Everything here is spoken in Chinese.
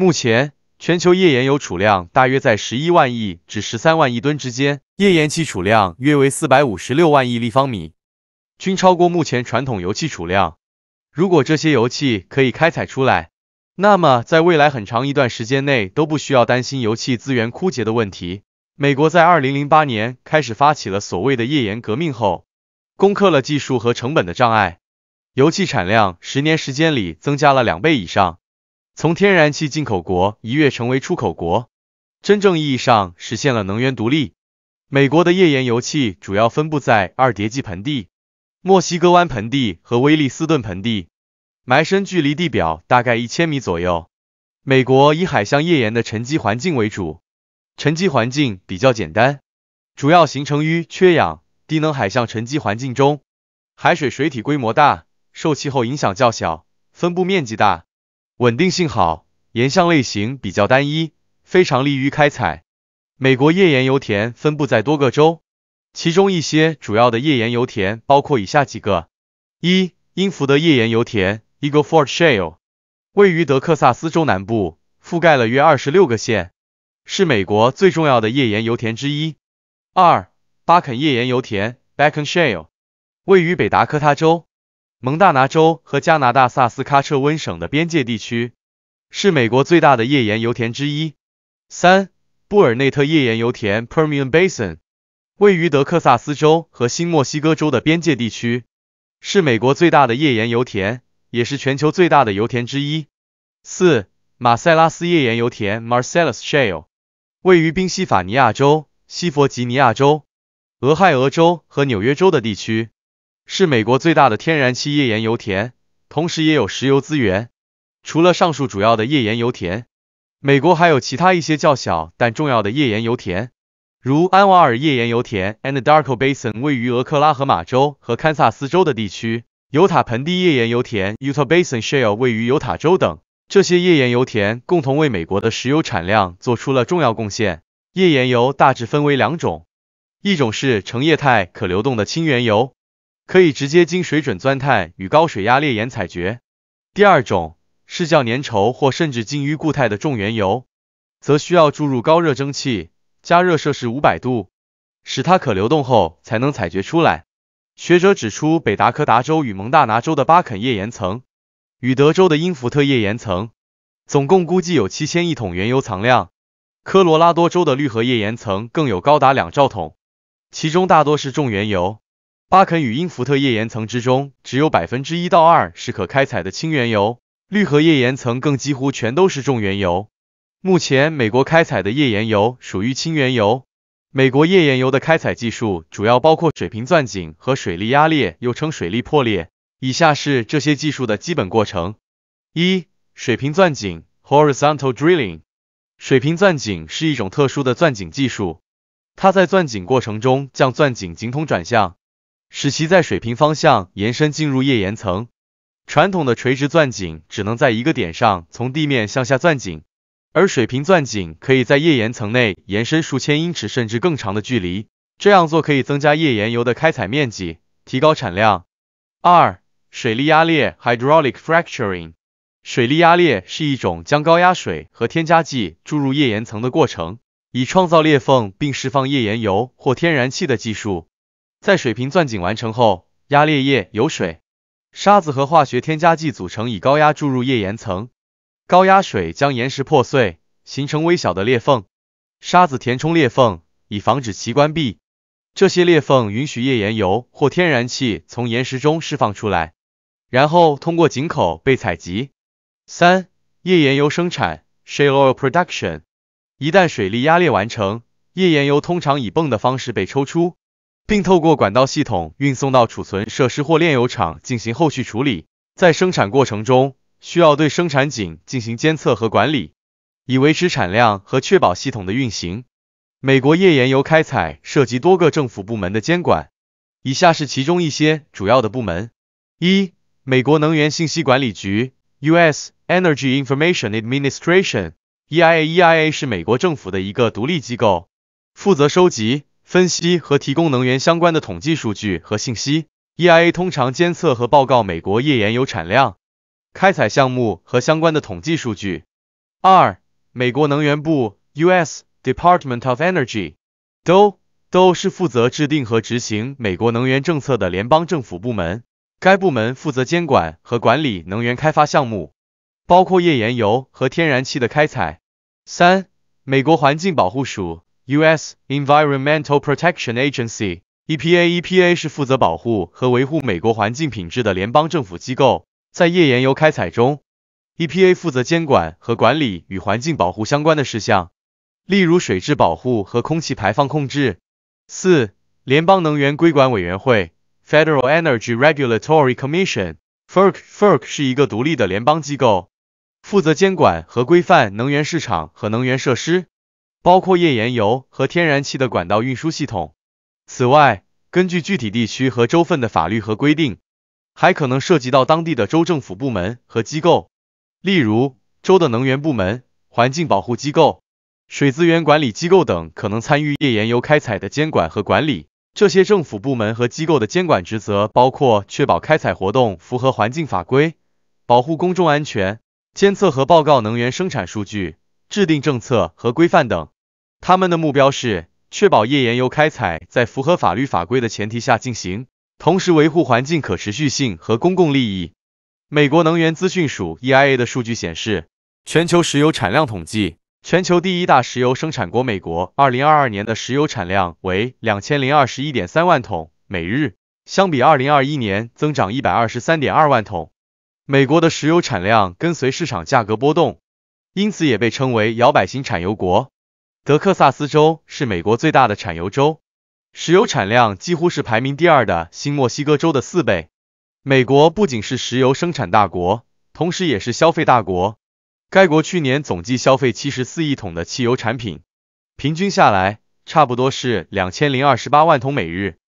目前，全球页岩油储量大约在十一万亿至十三万亿吨之间，页岩气储量约为四百五十六万亿立方米，均超过目前传统油气储量。如果这些油气可以开采出来，那么在未来很长一段时间内都不需要担心油气资源枯竭的问题。美国在二零零八年开始发起了所谓的页岩革命后，攻克了技术和成本的障碍，油气产量十年时间里增加了两倍以上。从天然气进口国一跃成为出口国，真正意义上实现了能源独立。美国的页岩油气主要分布在二叠纪盆地、墨西哥湾盆地和威利斯顿盆地，埋深距离地表大概一千米左右。美国以海相页岩的沉积环境为主，沉积环境比较简单，主要形成于缺氧、低能海相沉积环境中。海水水体规模大，受气候影响较小，分布面积大。稳定性好，岩相类型比较单一，非常利于开采。美国页岩油田分布在多个州，其中一些主要的页岩油田包括以下几个：一、英福德页岩油田 Eagle Ford Shale，位于德克萨斯州南部，覆盖了约二十六个县，是美国最重要的页岩油田之一；二、巴肯页岩油田 Bakken Shale，位于北达科他州。蒙大拿州和加拿大萨斯喀彻温省的边界地区是美国最大的页岩油田之一。三、布尔内特页岩油田 （Permian Basin） 位于德克萨斯州和新墨西哥州的边界地区，是美国最大的页岩油田，也是全球最大的油田之一。四、马塞拉斯页岩油田 （Marcellus Shale） 位于宾夕法尼亚州、西弗吉尼亚州、俄亥俄州和纽约州的地区。是美国最大的天然气页岩油田，同时也有石油资源。除了上述主要的页岩油田，美国还有其他一些较小但重要的页岩油田，如安瓦尔页岩油田 （Anadarko Basin） 位于俄克拉荷马州和堪萨斯州的地区，犹塔盆地页岩油田 （Utah Basin Shale） 位于犹塔州等。这些页岩油田共同为美国的石油产量做出了重要贡献。页岩油大致分为两种，一种是成液态可流动的氢原油。可以直接经水准钻探与高水压裂岩采掘。第二种是较粘稠或甚至近于固态的重原油，则需要注入高热蒸汽，加热摄氏五百度，使它可流动后才能采掘出来。学者指出，北达科达州与蒙大拿州的巴肯页岩层与德州的因福特页岩层，总共估计有七千亿桶原油藏量。科罗拉多州的绿河页岩层更有高达两兆桶，其中大多是重原油。巴肯与英孚特页岩层之中，只有百分之一到二是可开采的氢原油，绿河页岩层更几乎全都是重原油。目前美国开采的页岩油属于氢原油。美国页岩油的开采技术主要包括水平钻井和水力压裂，又称水力破裂。以下是这些技术的基本过程：一、水平钻井 （Horizontal Drilling）。水平钻井是一种特殊的钻井技术，它在钻井过程中将钻井井筒转向。使其在水平方向延伸进入页岩层。传统的垂直钻井只能在一个点上从地面向下钻井，而水平钻井可以在页岩层内延伸数千英尺甚至更长的距离。这样做可以增加页岩油的开采面积，提高产量。二、水力压裂 （Hydraulic Fracturing） 水力压裂是一种将高压水和添加剂注入页岩层的过程，以创造裂缝并释放页岩油或天然气的技术。在水平钻井完成后，压裂液由水、沙子和化学添加剂组成，以高压注入页岩层。高压水将岩石破碎，形成微小的裂缝，沙子填充裂缝，以防止其关闭。这些裂缝允许页岩油或天然气从岩石中释放出来，然后通过井口被采集。三、页岩油生产 （Shale Oil Production）：一旦水力压裂完成，页岩油通常以泵的方式被抽出。并透过管道系统运送到储存设施或炼油厂进行后续处理。在生产过程中，需要对生产井进行监测和管理，以维持产量和确保系统的运行。美国页岩油开采涉及多个政府部门的监管，以下是其中一些主要的部门：一、美国能源信息管理局 （U.S. Energy Information Administration，EIA）。EIA 是美国政府的一个独立机构，负责收集。分析和提供能源相关的统计数据和信息。EIA 通常监测和报告美国页岩油产量、开采项目和相关的统计数据。二、美国能源部 （U.S. Department of Energy） 都都是负责制定和执行美国能源政策的联邦政府部门。该部门负责监管和管理能源开发项目，包括页岩油和天然气的开采。三、美国环境保护署。U.S. Environmental Protection Agency (EPA) EPA 是负责保护和维护美国环境品质的联邦政府机构。在页岩油开采中，EPA 负责监管和管理与环境保护相关的事项，例如水质保护和空气排放控制。四、联邦能源规管委员会 (Federal Energy Regulatory Commission, FERC) FERC 是一个独立的联邦机构，负责监管和规范能源市场和能源设施。包括页岩油和天然气的管道运输系统。此外，根据具体地区和州份的法律和规定，还可能涉及到当地的州政府部门和机构，例如州的能源部门、环境保护机构、水资源管理机构等，可能参与页岩油开采的监管和管理。这些政府部门和机构的监管职责包括确保开采活动符合环境法规、保护公众安全、监测和报告能源生产数据。制定政策和规范等，他们的目标是确保页岩油开采在符合法律法规的前提下进行，同时维护环境可持续性和公共利益。美国能源资讯署 （EIA） 的数据显示，全球石油产量统计，全球第一大石油生产国美国，2022年的石油产量为两千零二十一点三万桶每日，相比2021年增长一百二十三点二万桶。美国的石油产量跟随市场价格波动。因此也被称为摇摆型产油国。德克萨斯州是美国最大的产油州，石油产量几乎是排名第二的新墨西哥州的四倍。美国不仅是石油生产大国，同时也是消费大国。该国去年总计消费七十四亿桶的汽油产品，平均下来差不多是两千零二十八万桶每日。